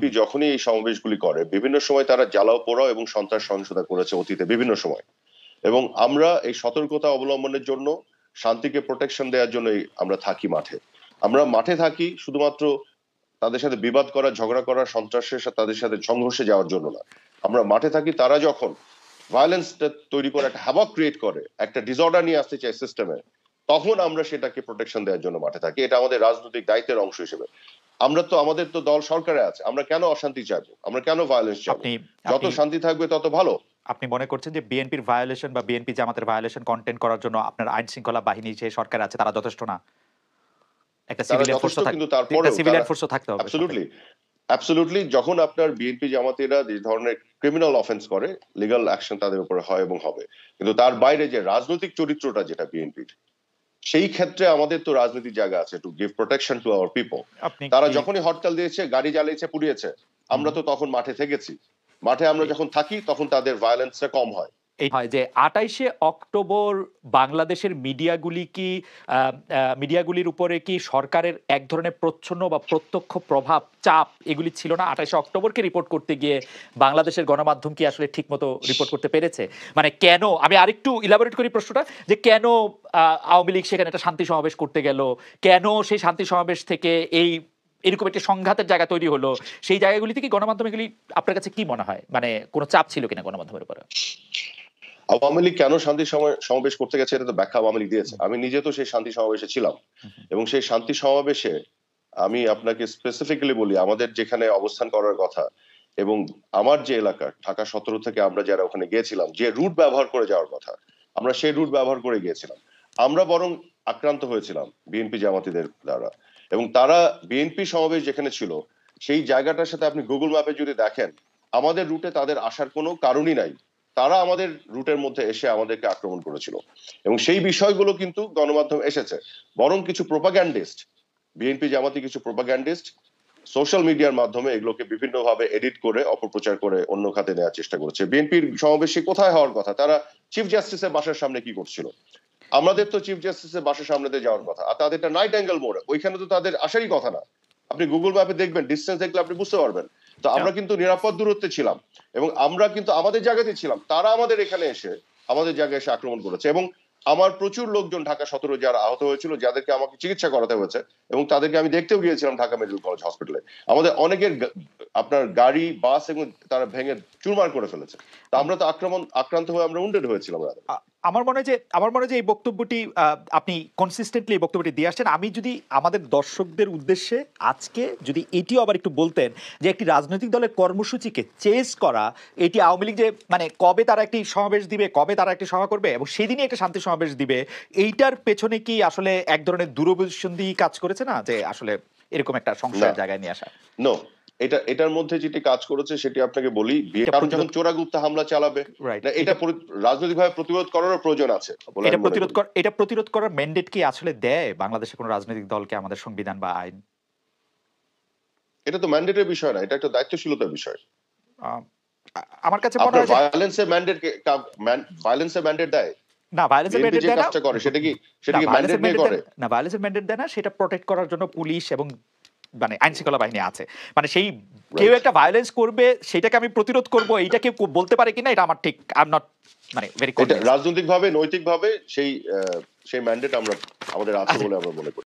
BNP যখনই এই সমাবেশগুলি করে বিভিন্ন সময় তারা জ্বালাও পোড়াও এবং সন্ত্রাস সহিংসতা করেছে অতীতে বিভিন্ন সময় এবং আমরা এই সতর্কতা অবলম্বনের জন্য শান্তিকে প্রোটেকশন দেওয়ার জন্যই আমরা থাকি মাঠে আমরা মাঠে থাকি শুধুমাত্র তাদের সাথে বিবাদ করা ঝগড়া করা সন্ত্রাসের সাথে তাদের সাথে সংঘর্ষে যাওয়ার জন্য না আমরা মাঠে থাকি তারা যখন ভায়োলেন্সটা তৈরি করে একটা হ্যাবক ক্রিয়েট করে একটা ডিসঅর্ডার নিয়ে আসতে চায় সিস্টেমে তখন আমরা সেটাকে প্রোটেকশন দেওয়ার জন্য মাঠে থাকি এটা আমাদের রাজনৈতিক দায়িত্বের অংশ হিসেবে আমরা তো আমাদের তো দল সরকারে আছে আমরা কেন অশান্তি চাইব আমরা কেন ভায়োলেন্স চাইব যত শান্তি থাকবে তত ভালো আপনি মনে করছেন যে বিএনপির ভায়োলেশন বা বিএনপি জামাতের ভায়োলেশন কন্টেন্ট করার জন্য আপনার আইন শৃঙ্খলা বাহিনী যে সরকার আছে তারা যথেষ্ট না একটা সিভিলিয়ান ফোর্স কিন্তু তারপরে সিভিলিয়ান ফোর্স থাকতে হবে অ্যাবসলিউটলি অ্যাবসলিউটলি যখন আপনার বিএনপি জামাতেরা যে ধরনের ক্রিমিনাল অফেন্স করে লিগাল অ্যাকশন তাদের উপরে হয় এবং হবে কিন্তু তার বাইরে যে রাজনৈতিক চরিত্রটা যেটা বিএনপির সেই ক্ষেত্রে আমাদের তো রাজনৈতিক জায়গা আছে to give protection to our people তারা যখনই হরতাল দিয়েছে গাড়ি জ্বালিয়েছে পুড়িয়েছে আমরা তো তখন মাঠে থেকেছি মাঠে আমরা যখন থাকি তখন তাদের ভায়োলেন্সটা কম হয় এই হয় যে আটাইশে অক্টোবর বাংলাদেশের মিডিয়াগুলি কি মিডিয়াগুলির উপরে কি সরকারের এক ধরনের প্রচ্ছন্ন বা প্রত্যক্ষ প্রভাব চাপ এগুলি ছিল না আটাইশে অক্টোবরকে রিপোর্ট করতে গিয়ে বাংলাদেশের গণমাধ্যম কি আসলে ঠিকমতো রিপোর্ট করতে পেরেছে মানে কেন আমি আরেকটু ইলাবোরেট করি প্রশ্নটা যে কেন আওয়ামী লীগ সেখানে একটা শান্তি সমাবেশ করতে গেল কেন সেই শান্তি সমাবেশ থেকে এই এরকম একটা সংঘাতের জায়গা তৈরি হলো সেই জায়গাগুলি থেকে গণমাধ্যমগুলি আপনার কাছে কি মনে হয় মানে কোনো চাপ ছিল কিনা গণমাধ্যমের উপরে আওয়ামী লীগ কেন শান্তি সমাবেশ করতে গেছে এটা তো ব্যাখ্যা আওয়ামী লীগ দিয়েছে আমি নিজে তো সেই শান্তি সমাবেশে ছিলাম এবং সেই শান্তি সমাবেশে আমি আপনাকে স্পেসিফিক্যালি বলি আমাদের যেখানে অবস্থান করার কথা এবং আমার যে এলাকা ঢাকা সতেরো থেকে আমরা যারা ওখানে গিয়েছিলাম যে রুট ব্যবহার করে যাওয়ার কথা আমরা সেই রুট ব্যবহার করে গিয়েছিলাম আমরা বরং আক্রান্ত হয়েছিলাম বিএনপি জামাতিদের দ্বারা এবং তারা বিএনপি সমাবেশ যেখানে ছিল সেই জায়গাটার সাথে আপনি গুগল ম্যাপে যদি দেখেন আমাদের রুটে তাদের আসার কোনো কারণই নাই তারা আমাদের রুটের মধ্যে এসে আমাদেরকে আক্রমণ করেছিল এবং সেই বিষয়গুলো কিন্তু গণমাধ্যম এসেছে বরং কিছু প্রোপাগ্যান্ডিস্ট বিএনপি জামাতি কিছু প্রোপাগ্যান্ডিস্ট সোশ্যাল মিডিয়ার মাধ্যমে এগুলোকে বিভিন্নভাবে এডিট করে অপপ্রচার করে অন্য খাতে নেওয়ার চেষ্টা করেছে বিএনপির সমাবেশে কোথায় হওয়ার কথা তারা চিফ জাস্টিসের বাসার সামনে কি করছিল আমাদের তো চিফ জাস্টিসের বাসার সামনে যাওয়ার কথা আর তাদেরটা নাইট অ্যাঙ্গেল মোড় ওইখানে তো তাদের আসারই কথা না আপনি গুগল ম্যাপে দেখবেন ডিস্টেন্স দেখলে আপনি বুঝতে পারবেন তো আমরা কিন্তু নিরাপদ দূরত্বে ছিলাম এবং আমরা কিন্তু আমাদের জায়গাতে ছিলাম তারা আমাদের এখানে এসে আমাদের জায়গায় এসে আক্রমণ করেছে এবং আমার প্রচুর লোকজন ঢাকা সতেরো যারা আহত হয়েছিল যাদেরকে আমাকে চিকিৎসা করাতে হয়েছে এবং তাদেরকে আমি দেখতেও গিয়েছিলাম ঢাকা মেডিকেল কলেজ হসপিটালে আমাদের অনেকের আপনার গাড়ি বাস এবং তারা ভেঙে চুরমার করে ফেলেছে তা আমরা তো আক্রমণ আক্রান্ত হয়ে আমরা উন্ডেড হয়েছিলাম আমার মনে হয় যে আমার মনে হয় যে এই বক্তব্যটি আপনি কনসিস্টেন্টলি এই বক্তব্যটি দিয়ে আসছেন আমি যদি আমাদের দর্শকদের উদ্দেশ্যে আজকে যদি এটিও আবার একটু বলতেন যে একটি রাজনৈতিক দলের কর্মসূচিকে চেঞ্জ করা এটি আওয়ামী লীগ যে মানে কবে তারা একটি সমাবেশ দিবে কবে তারা একটি সভা করবে এবং সেদিনই একটা শান্তি সমাবেশ দিবে এইটার পেছনে কি আসলে এক ধরনের দূরবসন্ধি কাজ করেছে না যে আসলে এরকম একটা সংসার জায়গায় নিয়ে আসা নো এটা এটার মধ্যে যেটি কাজ করেছে সেটি আপনাকে বলি কারণ যখন চোরা হামলা চালাবে এটা রাজনৈতিকভাবে প্রতিরোধ করার প্রয়োজন আছে এটা প্রতিরোধ এটা প্রতিরোধ করার ম্যান্ডেট কি আসলে দেয় বাংলাদেশে কোন রাজনৈতিক দলকে আমাদের সংবিধান বা আইন এটা তো ম্যান্ডেটের বিষয় না এটা একটা দায়িত্বশীলতার বিষয় আমার কাছে মনে হয় ভায়োলেন্সের ম্যান্ডেট ভায়োলেন্সের ম্যান্ডেট দেয় না ম্যান্ডেট দেয় না সেটা কি ম্যান্ডেট দেয় না সেটা প্রোটেক্ট করার জন্য পুলিশ এবং মানে আইন শৃঙ্খলা বাহিনী আছে মানে সেই কেউ একটা ভায়োলেন্স করবে সেটাকে আমি প্রতিরোধ করব এইটা কেউ বলতে পারে কিনা এটা আমার ঠিক আই নট মানে ভেরি রাজনৈতিকভাবে নৈতিকভাবে সেই সেই ম্যান্ডেট আমরা আমাদের আছে আচ্ছা। বলে আমরা মনে করি